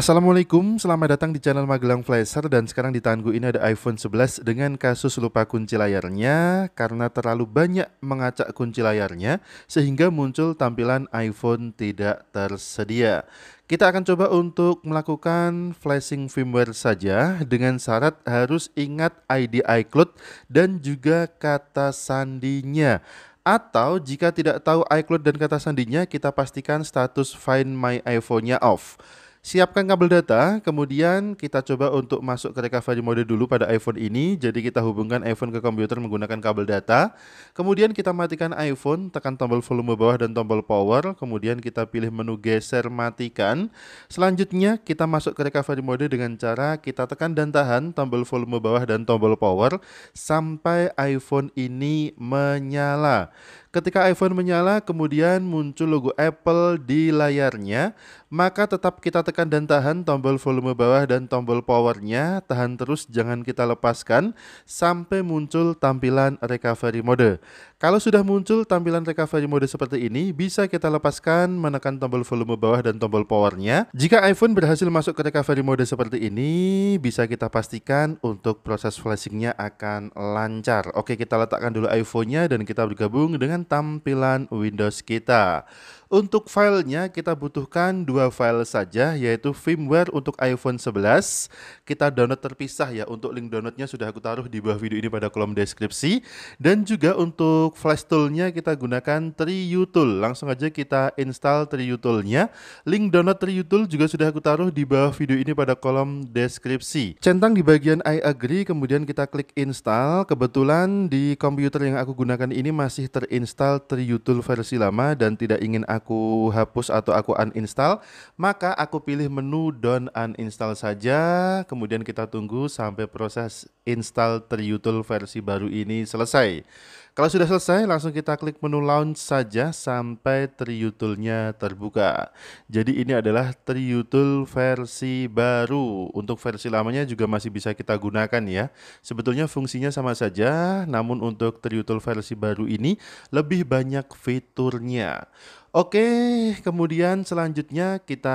Assalamualaikum, selamat datang di channel Magelang Flasher dan sekarang di tanganku ini ada iPhone 11 dengan kasus lupa kunci layarnya karena terlalu banyak mengacak kunci layarnya sehingga muncul tampilan iPhone tidak tersedia. Kita akan coba untuk melakukan flashing firmware saja dengan syarat harus ingat ID iCloud dan juga kata sandinya. Atau jika tidak tahu iCloud dan kata sandinya, kita pastikan status Find My iPhone-nya off. Siapkan kabel data, kemudian kita coba untuk masuk ke recovery mode dulu pada iPhone ini. Jadi kita hubungkan iPhone ke komputer menggunakan kabel data. Kemudian kita matikan iPhone, tekan tombol volume bawah dan tombol power. Kemudian kita pilih menu geser matikan. Selanjutnya kita masuk ke recovery mode dengan cara kita tekan dan tahan tombol volume bawah dan tombol power sampai iPhone ini menyala. Ketika iPhone menyala, kemudian muncul logo Apple di layarnya, maka tetap kita tekan dan tahan tombol volume bawah dan tombol powernya, tahan terus jangan kita lepaskan sampai muncul tampilan recovery mode. Kalau sudah muncul tampilan recovery mode seperti ini, bisa kita lepaskan menekan tombol volume bawah dan tombol powernya. Jika iPhone berhasil masuk ke recovery mode seperti ini, bisa kita pastikan untuk proses flashingnya akan lancar. Oke, kita letakkan dulu iPhone-nya dan kita bergabung dengan tampilan Windows kita. Untuk filenya kita butuhkan dua file saja yaitu firmware untuk iPhone 11. Kita download terpisah ya untuk link downloadnya sudah aku taruh di bawah video ini pada kolom deskripsi dan juga untuk untuk flash toolnya kita gunakan Tool. Langsung aja kita install Toolnya. Link download Tool juga sudah aku taruh di bawah video ini pada kolom deskripsi. Centang di bagian I agree, kemudian kita klik install. Kebetulan di komputer yang aku gunakan ini masih terinstall Tool versi lama dan tidak ingin aku hapus atau aku uninstall, maka aku pilih menu Don uninstall saja. Kemudian kita tunggu sampai proses install Tool versi baru ini selesai. Kalau sudah selesai, langsung kita klik menu launch saja sampai triyutulnya terbuka. Jadi ini adalah triyutul versi baru. Untuk versi lamanya juga masih bisa kita gunakan ya. Sebetulnya fungsinya sama saja, namun untuk triyutul versi baru ini lebih banyak fiturnya. Oke, kemudian selanjutnya kita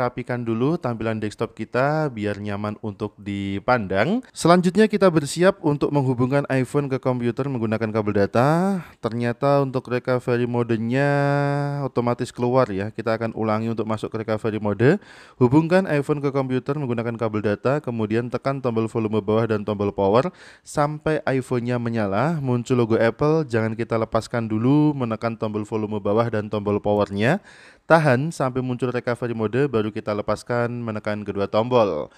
rapikan dulu tampilan desktop kita biar nyaman untuk dipandang. Selanjutnya kita bersiap untuk menghubungkan iPhone ke komputer menggunakan kabel data. Ternyata untuk recovery modenya otomatis keluar ya. Kita akan ulangi untuk masuk ke recovery mode. Hubungkan iPhone ke komputer menggunakan kabel data, kemudian tekan tombol volume bawah dan tombol power sampai iPhone-nya menyala, muncul logo Apple. Jangan kita lepaskan dulu menekan tombol volume bawah dan tombol tombol powernya, tahan sampai muncul recovery mode baru kita lepaskan menekan kedua tombol.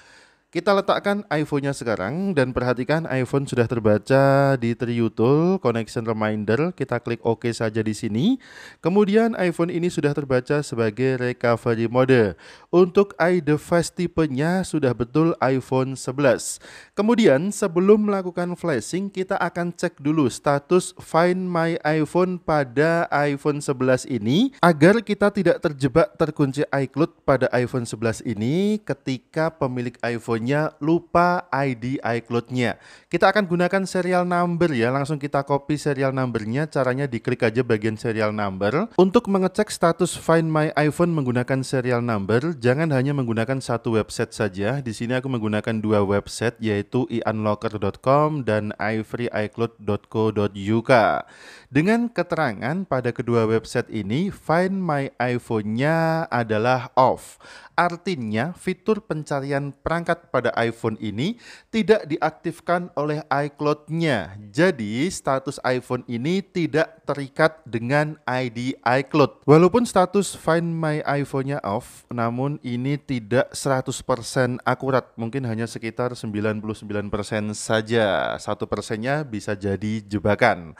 Kita letakkan iPhone-nya sekarang dan perhatikan iPhone sudah terbaca di Triutul Connection Reminder. Kita klik OK saja di sini. Kemudian iPhone ini sudah terbaca sebagai recovery mode. Untuk iDevice tipenya sudah betul iPhone 11. Kemudian sebelum melakukan flashing kita akan cek dulu status Find My iPhone pada iPhone 11 ini agar kita tidak terjebak terkunci iCloud pada iPhone 11 ini ketika pemilik iPhone lupa ID iCloud-nya. Kita akan gunakan serial number ya, langsung kita copy serial numbernya, caranya diklik aja bagian serial number. Untuk mengecek status Find My iPhone menggunakan serial number, jangan hanya menggunakan satu website saja. Di sini aku menggunakan dua website yaitu iunlocker.com dan ifreeicloud.co.uk. Dengan keterangan pada kedua website ini, Find My iPhone-nya adalah off. Artinya, fitur pencarian perangkat pada iPhone ini tidak diaktifkan oleh iCloud-nya. Jadi, status iPhone ini tidak terikat dengan ID iCloud. Walaupun status Find My iPhone-nya off, namun ini tidak 100% akurat. Mungkin hanya sekitar 99% saja. Satu persennya bisa jadi jebakan.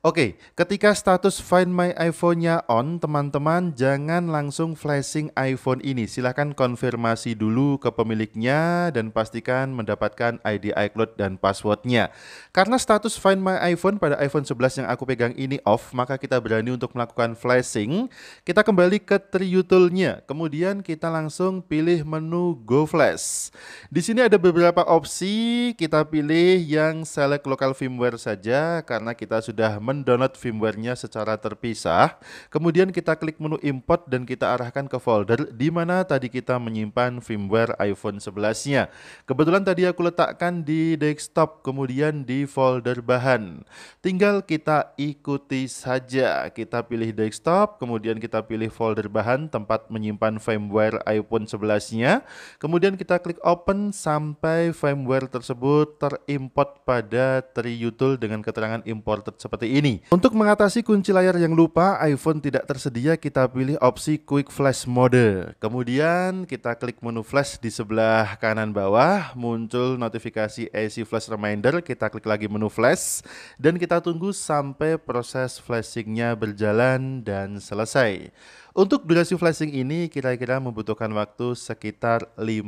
Oke, ketika status Find My iPhone-nya on, teman-teman jangan langsung flashing iPhone ini. Silahkan konfirmasi dulu ke pemiliknya dan pastikan mendapatkan ID iCloud dan passwordnya. Karena status Find My iPhone pada iPhone 11 yang aku pegang ini off, maka kita berani untuk melakukan flashing. Kita kembali ke triutulnya, kemudian kita langsung pilih menu Go Flash. Di sini ada beberapa opsi, kita pilih yang select local firmware saja karena kita sudah mendownload firmware-nya secara terpisah. Kemudian kita klik menu import dan kita arahkan ke folder di mana tadi kita menyimpan firmware iPhone 11-nya. Kebetulan tadi aku letakkan di desktop kemudian di folder bahan. Tinggal kita ikuti saja. Kita pilih desktop, kemudian kita pilih folder bahan tempat menyimpan firmware iPhone 11-nya. Kemudian kita klik open sampai firmware tersebut terimport pada Tool dengan keterangan import seperti ini ini. Untuk mengatasi kunci layar yang lupa, iPhone tidak tersedia, kita pilih opsi Quick Flash Mode. Kemudian kita klik menu flash di sebelah kanan bawah, muncul notifikasi AC Flash Reminder, kita klik lagi menu flash, dan kita tunggu sampai proses flashingnya berjalan dan selesai. Untuk durasi flashing ini kira-kira membutuhkan waktu sekitar 15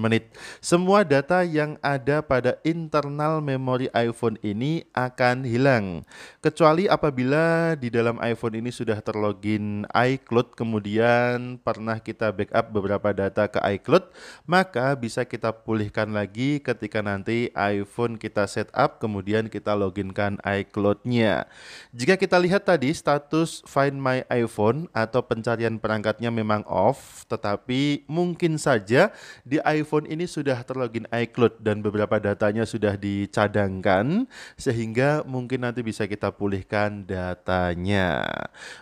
menit. Semua data yang ada pada internal memori iPhone ini akan hilang. Kecuali apabila di dalam iPhone ini sudah terlogin iCloud kemudian pernah kita backup beberapa data ke iCloud, maka bisa kita pulihkan lagi ketika nanti iPhone kita setup kemudian kita loginkan iCloud-nya. Jika kita lihat tadi status Find My iPhone atau pencarian perangkatnya memang off, tetapi mungkin saja di iPhone ini sudah terlogin iCloud dan beberapa datanya sudah dicadangkan sehingga mungkin nanti bisa kita pulihkan datanya.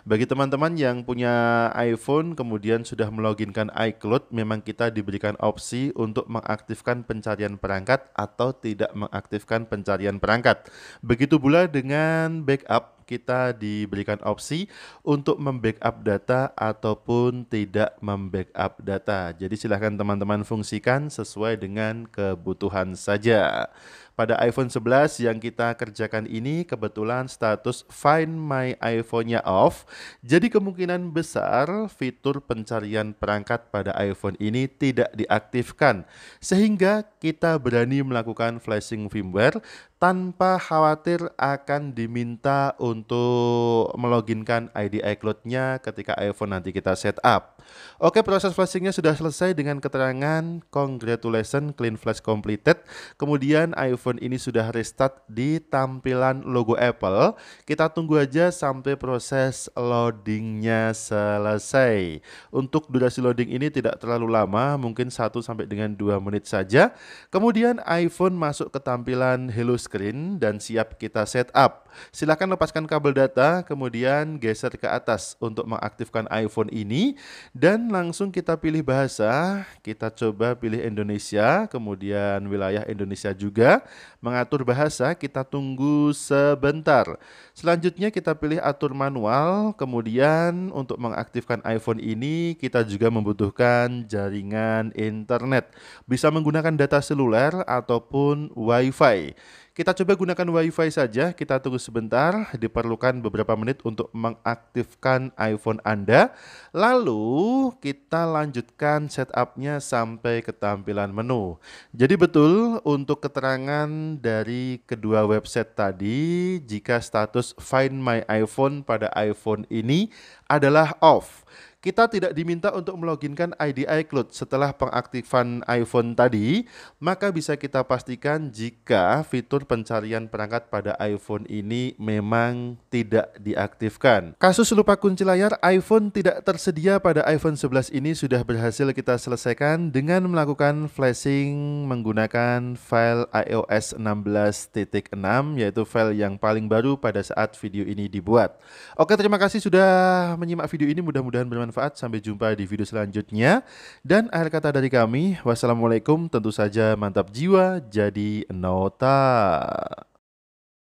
Bagi teman-teman yang punya iPhone kemudian sudah meloginkan iCloud, memang kita diberikan opsi untuk mengaktifkan pencarian perangkat atau tidak mengaktifkan pencarian perangkat. Begitu pula dengan backup kita diberikan opsi untuk membackup data ataupun tidak membackup data. Jadi silahkan teman-teman fungsikan sesuai dengan kebutuhan saja. Pada iPhone 11 yang kita kerjakan ini kebetulan status Find My iPhone-nya off. Jadi kemungkinan besar fitur pencarian perangkat pada iPhone ini tidak diaktifkan. Sehingga kita berani melakukan flashing firmware tanpa khawatir akan diminta untuk meloginkan ID iCloud-nya ketika iPhone nanti kita setup. Oke, proses flashingnya sudah selesai dengan keterangan Congratulations Clean Flash Completed. Kemudian iPhone iPhone ini sudah restart di tampilan logo Apple. Kita tunggu aja sampai proses loadingnya selesai. Untuk durasi loading ini tidak terlalu lama, mungkin 1 sampai dengan 2 menit saja. Kemudian iPhone masuk ke tampilan Hello Screen dan siap kita setup. Silakan lepaskan kabel data, kemudian geser ke atas untuk mengaktifkan iPhone ini dan langsung kita pilih bahasa. Kita coba pilih Indonesia, kemudian wilayah Indonesia juga. Mengatur bahasa kita tunggu sebentar. Selanjutnya kita pilih atur manual, kemudian untuk mengaktifkan iPhone ini kita juga membutuhkan jaringan internet. Bisa menggunakan data seluler ataupun WiFi kita coba gunakan WiFi saja, kita tunggu sebentar, diperlukan beberapa menit untuk mengaktifkan iPhone Anda. Lalu kita lanjutkan setupnya sampai ke tampilan menu. Jadi betul untuk keterangan dari kedua website tadi, jika status Find My iPhone pada iPhone ini adalah off kita tidak diminta untuk meloginkan ID iCloud setelah pengaktifan iPhone tadi, maka bisa kita pastikan jika fitur pencarian perangkat pada iPhone ini memang tidak diaktifkan. Kasus lupa kunci layar iPhone tidak tersedia pada iPhone 11 ini sudah berhasil kita selesaikan dengan melakukan flashing menggunakan file iOS 16.6 yaitu file yang paling baru pada saat video ini dibuat. Oke, terima kasih sudah menyimak video ini mudah-mudahan bermanfaat bermanfaat. Sampai jumpa di video selanjutnya. Dan akhir kata dari kami, wassalamualaikum. Tentu saja mantap jiwa, jadi nota.